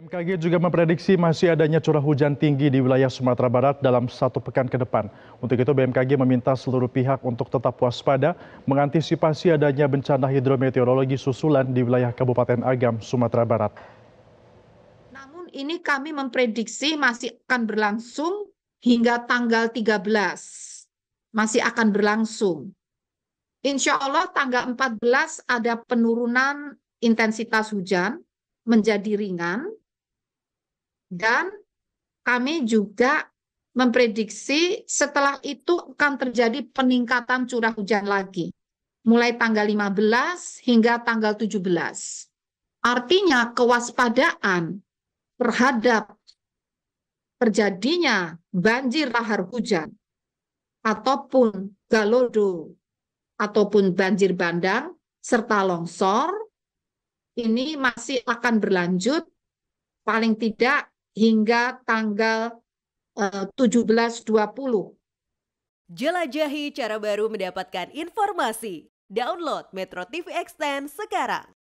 BMKG juga memprediksi masih adanya curah hujan tinggi di wilayah Sumatera Barat dalam satu pekan ke depan. Untuk itu BMKG meminta seluruh pihak untuk tetap waspada mengantisipasi adanya bencana hidrometeorologi susulan di wilayah Kabupaten Agam, Sumatera Barat. Namun ini kami memprediksi masih akan berlangsung hingga tanggal 13. Masih akan berlangsung. Insya Allah tanggal 14 ada penurunan intensitas hujan menjadi ringan, dan kami juga memprediksi setelah itu akan terjadi peningkatan curah hujan lagi. Mulai tanggal 15 hingga tanggal 17. Artinya kewaspadaan terhadap terjadinya banjir lahar hujan ataupun galodo ataupun banjir bandang serta longsor ini masih akan berlanjut paling tidak hingga tanggal 17.20. Eh, Jelajahi cara baru mendapatkan informasi. Download Metro TV Extend sekarang.